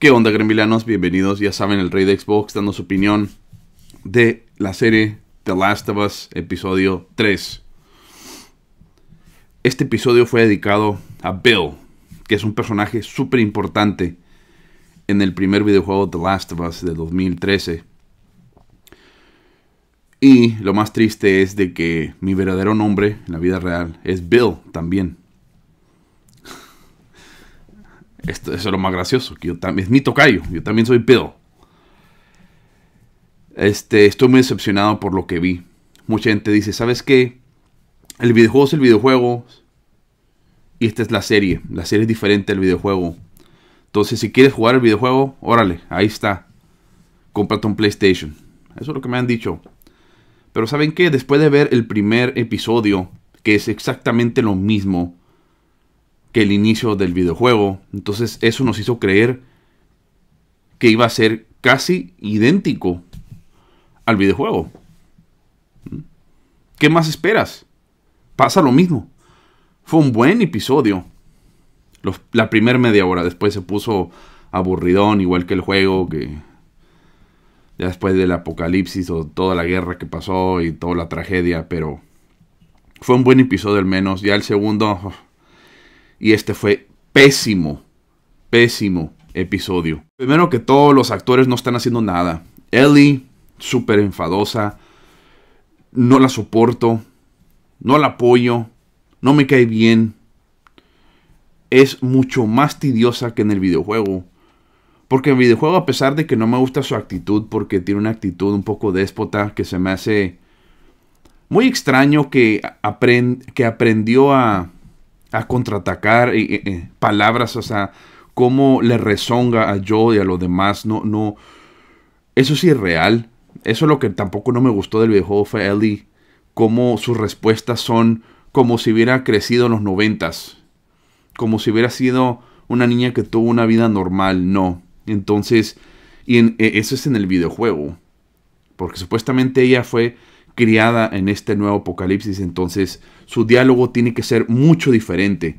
¿Qué onda, gremilanos? Bienvenidos, ya saben, el rey de Xbox dando su opinión de la serie The Last of Us, episodio 3. Este episodio fue dedicado a Bill, que es un personaje súper importante en el primer videojuego The Last of Us de 2013. Y lo más triste es de que mi verdadero nombre en la vida real es Bill también. eso es lo más gracioso, que yo también, es mi tocayo, yo también soy pedo. Este, estoy muy decepcionado por lo que vi. Mucha gente dice, ¿sabes qué? El videojuego es el videojuego y esta es la serie. La serie es diferente al videojuego. Entonces, si quieres jugar el videojuego, órale, ahí está. Cómprate un PlayStation. Eso es lo que me han dicho. Pero ¿saben qué? Después de ver el primer episodio, que es exactamente lo mismo, que el inicio del videojuego. Entonces eso nos hizo creer que iba a ser casi idéntico al videojuego. ¿Qué más esperas? Pasa lo mismo. Fue un buen episodio. la primera media hora después se puso aburridón, igual que el juego, que ya después del apocalipsis o toda la guerra que pasó y toda la tragedia, pero fue un buen episodio al menos. Ya el segundo, y este fue pésimo, pésimo episodio. Primero que todo, los actores no están haciendo nada. Ellie, súper enfadosa, no la soporto, no la apoyo, no me cae bien. Es mucho más tediosa que en el videojuego. Porque en el videojuego, a pesar de que no me gusta su actitud, porque tiene una actitud un poco déspota, que se me hace muy extraño que aprendió a a contraatacar, y eh, eh, eh, palabras, o sea, cómo le rezonga a yo y a los demás, no, no, eso sí es real. Eso es lo que tampoco no me gustó del videojuego fue Ellie, cómo sus respuestas son como si hubiera crecido en los noventas, como si hubiera sido una niña que tuvo una vida normal, no. Entonces, y e, eso es en el videojuego, porque supuestamente ella fue criada en este nuevo apocalipsis, entonces su diálogo tiene que ser mucho diferente.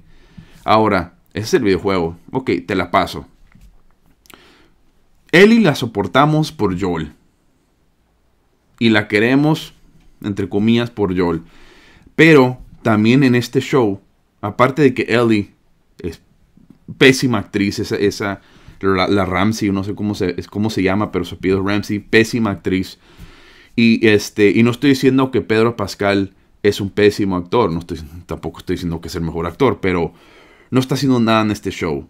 Ahora, ese es el videojuego. Ok, te la paso. Ellie la soportamos por Joel. Y la queremos, entre comillas, por Joel. Pero también en este show, aparte de que Ellie es pésima actriz, esa, la, Ramsey, no sé cómo se, es, cómo se llama, pero se pide Ramsey, pésima actriz. Y, este, y no estoy diciendo que Pedro Pascal es un pésimo actor, no estoy, tampoco estoy diciendo que es el mejor actor, pero no está haciendo nada en este show.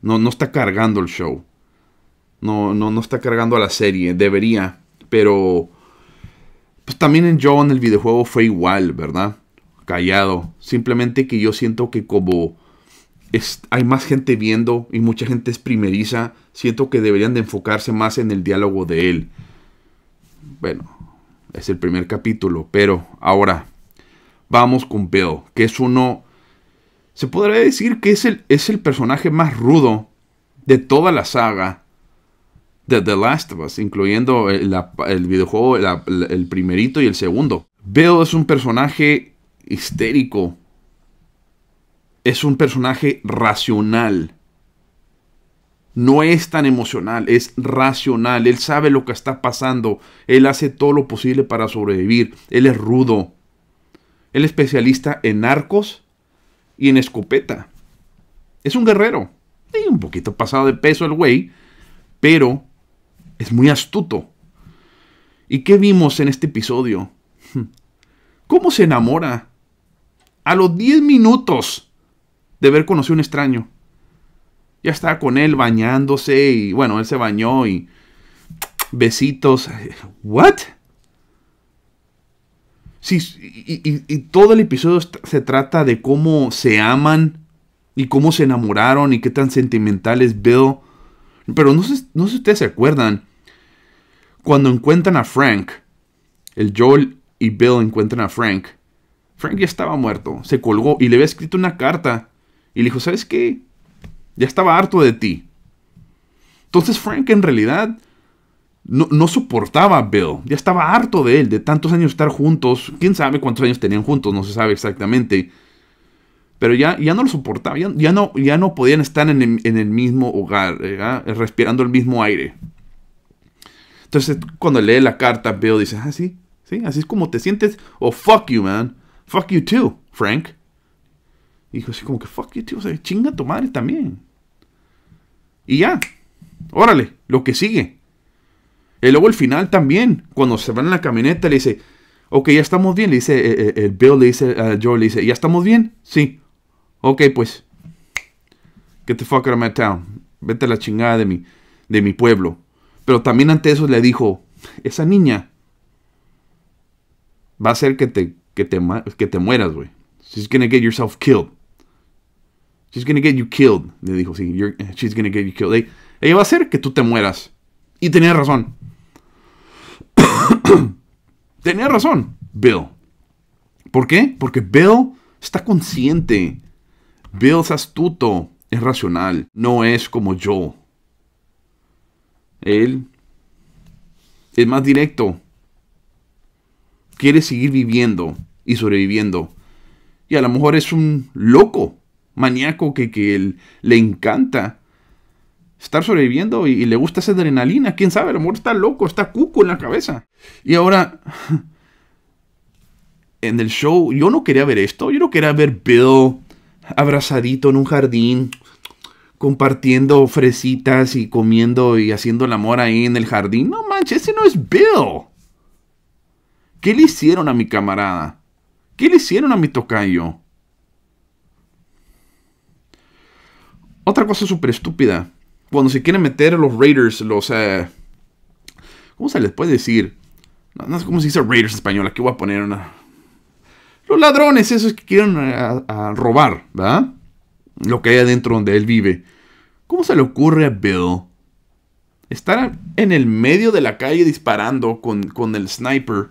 No, no está cargando el show. No, no, no está cargando a la serie, debería, pero pues también en Joe en el videojuego fue igual, ¿verdad? Callado. Simplemente que yo siento que como hay más gente viendo y mucha gente es primeriza, siento que deberían de enfocarse más en el diálogo de él bueno, es el primer capítulo, pero ahora vamos con Bill, que es uno, se podría decir que es el, es el personaje más rudo de toda la saga de The Last of Us, incluyendo el, videojuego, el primerito y el segundo. Bill es un personaje histérico, es un personaje racional, no es tan emocional, es racional. Él sabe lo que está pasando. Él hace todo lo posible para sobrevivir. Él es rudo. Él es especialista en arcos y en escopeta. Es un guerrero. un poquito pasado de peso el güey, pero es muy astuto. ¿Y qué vimos en este episodio? ¿Cómo se enamora? A los 10 minutos de haber conocido a un extraño. Ya estaba con él bañándose y bueno, él se bañó y besitos. ¿What? Sí, y, todo el episodio se trata de cómo se aman y cómo se enamoraron y qué tan sentimental es Bill. Pero no sé, no sé si ustedes se acuerdan, cuando encuentran a Frank, el Joel y Bill encuentran a Frank, Frank ya estaba muerto, se colgó y le había escrito una carta y le dijo, ¿sabes qué? Ya estaba harto de ti. Entonces Frank en realidad no, soportaba a Bill. Ya estaba harto de él, de tantos años estar juntos. Quién sabe cuántos años tenían juntos, no se sabe exactamente. Pero ya, ya no lo soportaba, ya, no, ya no podían estar en el, mismo hogar, respirando el mismo aire. Entonces, cuando lee la carta, Bill dice: Ah, sí, sí, así es como te sientes. oh, fuck you, man. Fuck you too, Frank. Y dijo así como que, fuck you, tío, o sea, chinga tu madre también. Y ya, órale, lo que sigue. Y luego el final también, cuando se van en la camioneta, le dice, ok, ya estamos bien, le dice eh, eh, el Bill, le dice a eh, Joe, le dice, ¿ya estamos bien? Sí. Ok, pues, get the fuck out of my town, vete a la chingada de mi, de mi pueblo. Pero también ante eso le dijo, esa niña va a hacer que te, que te, que te mueras, güey. She's gonna get yourself killed. She's gonna get you killed. Le dijo, sí, she's gonna get you killed. Ella, va a hacer que tú te mueras. Y tenía razón. tenía razón, Bill. ¿Por qué? Porque Bill está consciente. Bill es astuto, es racional. No es como yo. Él es más directo. Quiere seguir viviendo y sobreviviendo. Y a lo mejor es un loco maníaco que, le encanta estar sobreviviendo y, y, le gusta esa adrenalina. ¿Quién sabe? El amor está loco, está cuco en la cabeza. Y ahora, en el show, yo no quería ver esto. Yo no quería ver Bill abrazadito en un jardín, compartiendo fresitas y comiendo y haciendo el amor ahí en el jardín. No manches, ese no es Bill. ¿Qué le hicieron a mi camarada? ¿Qué le hicieron a mi tocayo? Otra cosa súper estúpida. Cuando se quieren meter a los Raiders, los... Eh, ¿Cómo se les puede decir? No, sé cómo se dice Raiders en español. Aquí voy a poner una... Los ladrones, esos que quieren eh, robar, ¿verdad? Lo que hay adentro donde él vive. ¿Cómo se le ocurre a Bill estar en el medio de la calle disparando con, con el sniper?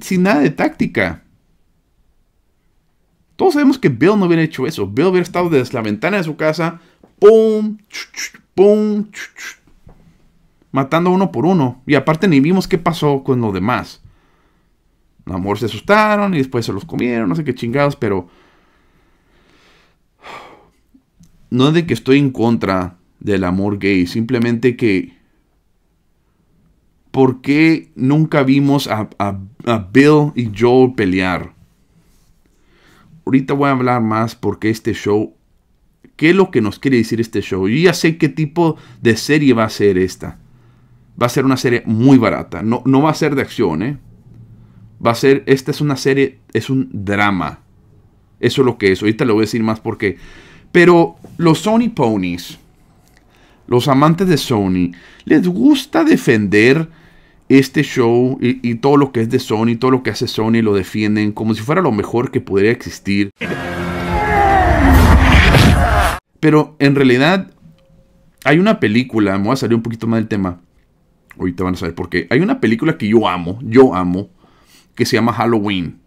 Sin nada de táctica. Todos sabemos que Bill no hubiera hecho eso. Bill hubiera estado desde la ventana de su casa, ¡pum! ¡pum! matando uno por uno. Y aparte ni vimos qué pasó con los demás. Los amor se asustaron y después se los comieron, no sé qué chingados, pero... No es de que estoy en contra del amor gay, simplemente que... ¿Por qué nunca vimos a, a Bill y Joel pelear? ahorita voy a hablar más porque este show, ¿qué es lo que nos quiere decir este show? Yo ya sé qué tipo de serie va a ser esta. Va a ser una serie muy barata, no, no va a ser de acción, ¿eh? Va a ser, esta es una serie, es un drama. Eso es lo que es. Ahorita le voy a decir más porque... Pero los Sony Ponies, los amantes de Sony, les gusta defender este show y, todo lo que es de Sony, todo lo que hace Sony, lo defienden como si fuera lo mejor que pudiera existir. Pero en realidad hay una película, me voy a salir un poquito más del tema, ahorita van a saber por qué, hay una película que yo amo, yo amo, que se llama Halloween,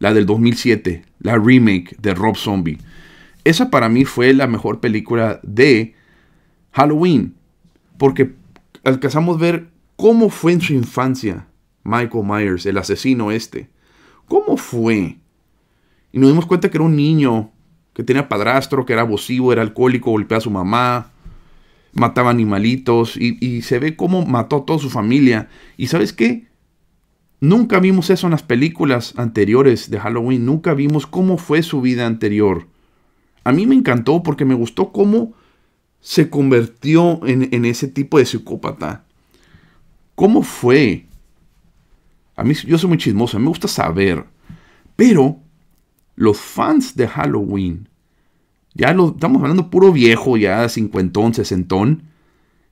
la del 2007, la remake de Rob Zombie. Esa para mí fue la mejor película de Halloween, porque alcanzamos a ver ¿Cómo fue en su infancia Michael Myers, el asesino este? ¿Cómo fue? Y nos dimos cuenta que era un niño, que tenía padrastro, que era abusivo, era alcohólico, golpeaba a su mamá, mataba animalitos y, se ve cómo mató a toda su familia. ¿Y sabes qué? Nunca vimos eso en las películas anteriores de Halloween, nunca vimos cómo fue su vida anterior. A mí me encantó porque me gustó cómo se convirtió en ese tipo de psicópata. ¿Cómo fue? A mí, yo soy muy chismoso, me gusta saber. Pero los fans de Halloween, ya lo, estamos hablando puro viejo, ya cincuentón, sesentón,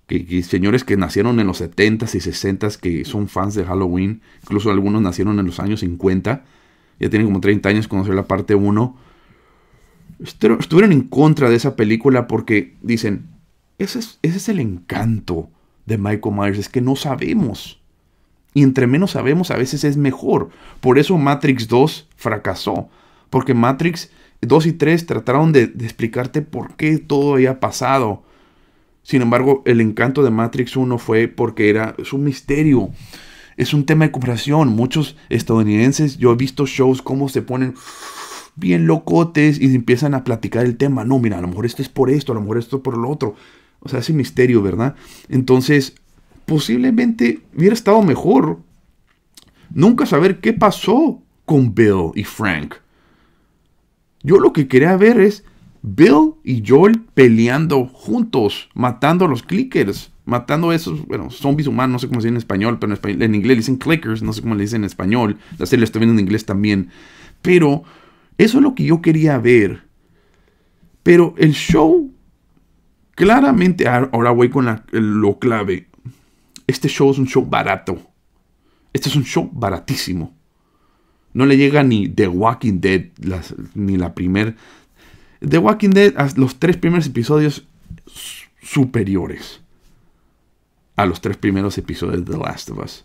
que, que señores que nacieron en los setentas y sesentas, que son fans de Halloween, incluso algunos nacieron en los años 50, ya tienen como 30 años conocer la parte 1, estuvieron en contra de esa película porque dicen, ese es el encanto de Michael Myers es que no sabemos. Y entre menos sabemos a veces es mejor. Por eso Matrix 2 fracasó. Porque Matrix 2 y 3 trataron de, explicarte por qué todo había pasado. Sin embargo, el encanto de Matrix 1 fue porque era, es un misterio. Es un tema de cooperación. Muchos estadounidenses, yo he visto shows Como se ponen bien locotes y empiezan a platicar el tema. No, mira, a lo mejor esto es por esto, a lo mejor esto es por lo otro. O sea, ese misterio, ¿verdad? Entonces, posiblemente hubiera estado mejor nunca saber qué pasó con Bill y Frank. Yo lo que quería ver es Bill y Joel peleando juntos, matando a los clickers, matando a esos, bueno, zombies humanos, no sé cómo se dice en español, pero en, inglés le dicen clickers, no sé cómo le dicen en español. La serie está viendo en inglés también. Pero eso es lo que yo quería ver. Pero el show Claramente, ah, ahora voy con lo clave. Este show es un show barato. Este es un show baratísimo. No le llega ni The Walking Dead, ni la primera. The Walking Dead, los tres primeros episodios superiores a los tres primeros episodios de The Last of Us.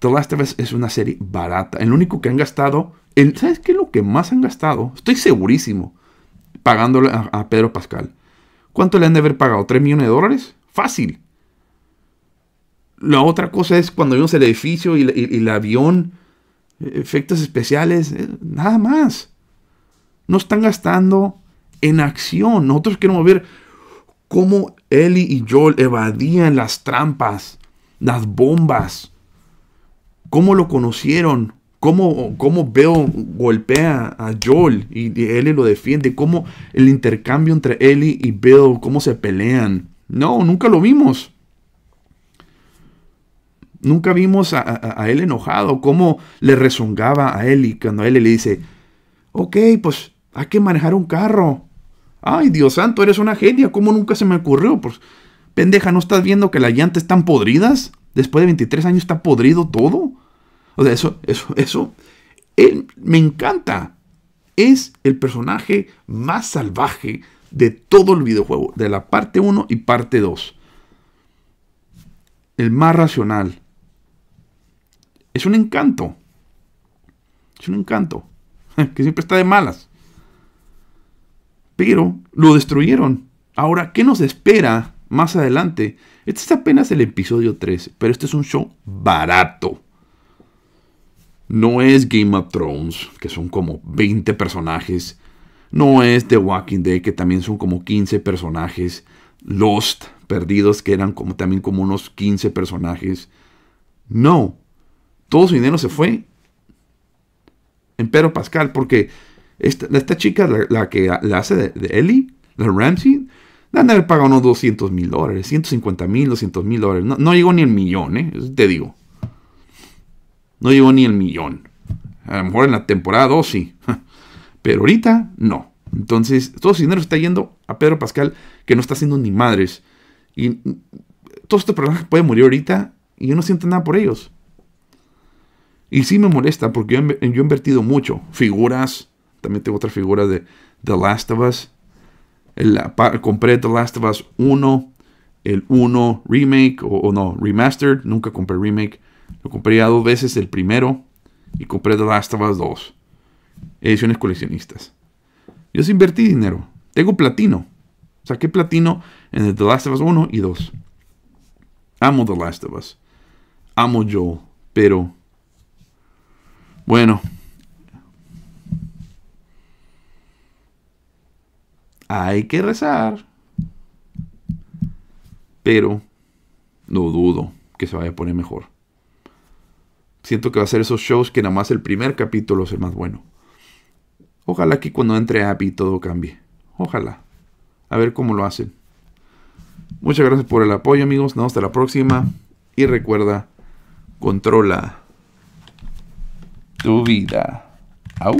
The Last of Us es una serie barata. El único que han gastado, ¿sabes qué es lo que más han gastado? Estoy segurísimo pagándole a, Pedro Pascal. ¿Cuánto le han de haber pagado? ¿Tres millones de dólares? Fácil. La otra cosa es cuando vimos el edificio y, el avión, e, efectos especiales, eh, nada más. No están gastando en acción. Nosotros queremos ver cómo Ellie y Joel evadían las trampas, las bombas, cómo lo conocieron, cómo, cómo golpea a Joel y, él lo defiende, cómo el intercambio entre Ellie y Bill? cómo se pelean. No, nunca lo vimos. Nunca vimos a, él enojado, cómo le rezongaba a Ellie cuando Ellie le dice, ok, pues hay que manejar un carro. Ay, Dios santo, eres una genia, ¿cómo nunca se me ocurrió? Pues, pendeja, ¿no estás viendo que las llantas están podridas? Después de 23 años está podrido todo. O sea, eso, eso, eso, él me encanta. Es el personaje más salvaje de todo el videojuego, de la parte 1 y parte 2. El más racional. Es un encanto. Es un encanto. Que siempre está de malas. Pero lo destruyeron. Ahora, ¿qué nos espera más adelante? Este es apenas el episodio 3, pero este es un show barato. No es Game of Thrones, que son como 20 personajes. No es The Walking Dead, que también son como 15 personajes. Lost, Perdidos, que eran como, también como unos 15 personajes. No. Todo su dinero se fue en Pedro Pascal, porque esta, chica, la, que la hace de, Ellie, la Ramsey, le han pagado unos 200 mil dólares, 150 mil, 200 mil dólares. No, no llegó ni el millón, ¿eh? te digo. No llegó ni el millón. A lo mejor en la temporada 2 sí. Pero ahorita no. Entonces, todo ese dinero está yendo a Pedro Pascal, que no está haciendo ni madres. Y todos estos personajes pueden morir ahorita y yo no siento nada por ellos. Y sí me molesta porque yo, he, invertido mucho. Figuras. También tengo otra figura de The Last of Us. compré The Last of Us 1 el 1 remake o, no, remastered. Nunca compré remake. Lo compré ya dos veces, el primero. Y compré The Last of Us 2. Ediciones coleccionistas. Yo sí invertí dinero. Tengo platino. Saqué platino en el The Last of Us 1 y 2. Amo The Last of Us. Amo yo. Pero... Bueno. Hay que rezar pero no dudo que se vaya a poner mejor. Siento que va a ser esos shows que nada más el primer capítulo es el más bueno. Ojalá que cuando entre Abby todo cambie. Ojalá. A ver cómo lo hacen. Muchas gracias por el apoyo, amigos. Nos vemos hasta la próxima. Y recuerda, controla tu vida. ¡Au!